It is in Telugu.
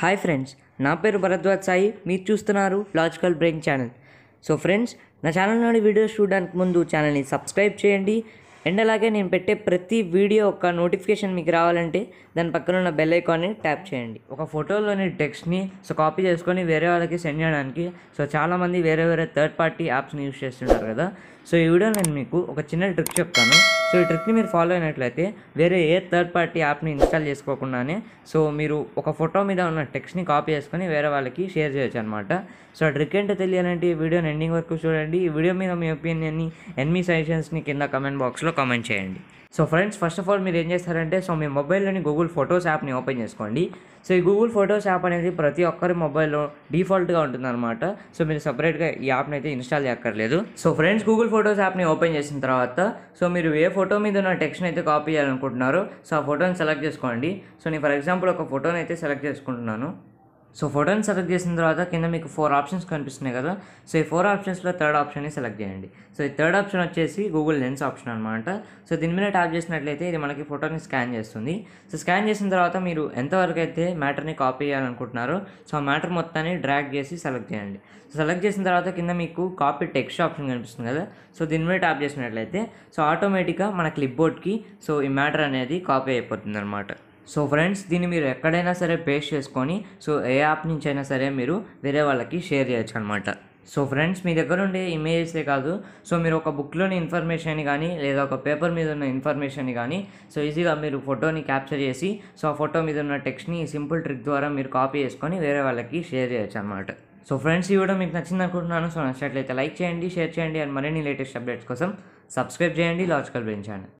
హాయ్ ఫ్రెండ్స్ నా పేరు భరద్వాజ్ సాయి మీరు చూస్తున్నారు logical brain channel so friends నా ఛానల్లోని వీడియోస్ చూడడానికి ముందు ఛానల్ని సబ్స్క్రైబ్ చేయండి అండ్ అలాగే నేను పెట్టే ప్రతి వీడియో ఒక నోటిఫికేషన్ మీకు రావాలంటే దాని పక్కన ఉన్న బెల్ ఐకాన్ని ట్యాప్ చేయండి ఒక ఫోటోలోని టెక్స్ట్ని సో కాపీ చేసుకొని వేరే వాళ్ళకి సెండ్ చేయడానికి సో చాలామంది వేరే వేరే థర్డ్ పార్టీ యాప్స్ని యూస్ చేస్తుంటారు కదా సో ఈ వీడియో నేను మీకు ఒక చిన్న ట్రిక్ చెప్తాను సో ఈ ట్రిక్ని మీరు ఫాలో అయినట్లయితే వేరే ఏ థర్డ్ పార్టీ యాప్ని ఇన్స్టాల్ చేసుకోకుండానే సో మీరు ఒక ఫోటో మీద ఉన్న టెక్స్ట్ని కాపీ చేసుకొని వేరే వాళ్ళకి షేర్ చేయొచ్చు అనమాట సో ఆ ట్రిక్ ఏంటో తెలియాలంటే ఈ వీడియోని ఎండింగ్ వరకు చూడండి ఈ వీడియో మీద మీ ఒపీనియన్ని ఎన్మీ సజెషన్స్ని కింద కమెంట్ బాక్స్లో కామెంట్ చేయండి so friends first of all మీరు ఏం చేస్తారంటే సో మీ మొబైల్లోని గూగుల్ ఫొటోస్ యాప్ని ఓపెన్ చేసుకోండి సో ఈ గూగుల్ ఫొటోస్ యాప్ అనేది ప్రతి ఒక్కరి మొబైల్లో డిఫాల్ట్గా ఉంటుందన్నమాట సో మీరు సపరేట్గా ఈ యాప్ని అయితే ఇన్స్టాల్ చేయక్కర్లేదు సో ఫ్రెండ్స్ గూగుల్ ఫొటోస్ యాప్ని ఓపెన్ చేసిన తర్వాత సో మీరు ఏ ఫోటో మీద ఉన్న టెక్స్ట్ని అయితే కాపీ చేయాలనుకుంటున్నారో సో ఆ ఫోటోని సెలెక్ట్ చేసుకోండి సో నేను ఫర్ ఎగ్జాంపుల్ ఒక ఫోటోని అయితే సెలెక్ట్ చేసుకుంటున్నాను సో ఫోటోని సెలెక్ట్ చేసిన తర్వాత కింద మీకు ఫోర్ ఆప్షన్స్ కనిపిస్తున్నాయి కదా సో ఈ ఫోర్ ఆప్షన్స్లో థర్డ్ ఆప్షన్ని సెలెక్ట్ చేయండి సో ఈ థర్డ్ ఆప్షన్ వచ్చేసి గూగుల్ లెన్స్ ఆప్షన్ అనమాట సో దీని మీద ట్యాప్ చేసినట్లయితే ఇది మనకి ఫోటోని స్కాన్ చేస్తుంది సో స్కాన్ చేసిన తర్వాత మీరు ఎంతవరకు అయితే మ్యాటర్ని కాపీ చేయాలనుకుంటున్నారో సో ఆ మ్యాటర్ మొత్తాన్ని డ్రాగ్ చేసి సెలెక్ట్ చేయండి సో సెలెక్ట్ చేసిన తర్వాత కింద మీకు కాపీ టెక్స్ట్ ఆప్షన్ కనిపిస్తుంది కదా సో దీని మీద ట్యాప్ చేసినట్లయితే సో ఆటోమేటిక్గా మన క్లిప్ బోర్డ్కి సో ఈ మ్యాటర్ అనేది కాపీ అయిపోతుంది అనమాట సో ఫ్రెండ్స్ దీన్ని మీరు ఎక్కడైనా సరే పేస్ట్ చేసుకొని సో ఏ యాప్ నుంచి అయినా సరే మీరు వేరే వాళ్ళకి షేర్ చేయొచ్చు అనమాట సో ఫ్రెండ్స్ మీ దగ్గర ఉండే ఇమేజెసే కాదు సో మీరు ఒక బుక్లోని ఇన్ఫర్మేషన్ కానీ లేదా ఒక పేపర్ మీద ఉన్న ఇన్ఫర్మేషన్ కానీ సో ఈజీగా మీరు ఫోటోని క్యాప్చర్ చేసి సో ఆ ఫోటో మీద ఉన్న టెక్స్ట్ని సింపుల్ ట్రిక్ ద్వారా మీరు కాపీ చేసుకొని వేరే వాళ్ళకి షేర్ చేయొచ్చు అనమాట సో ఫ్రెండ్స్ ఈ వీడియో మీకు నచ్చింది అనుకుంటున్నాను సో నచ్చినట్లయితే లైక్ చేయండి షేర్ చేయండి అండ్ మరిన్ని లేటెస్ట్ అప్డేట్స్ కోసం సబ్స్క్రైబ్ చేయండి లాజికల్ బ్రెయిన్ ఛానల్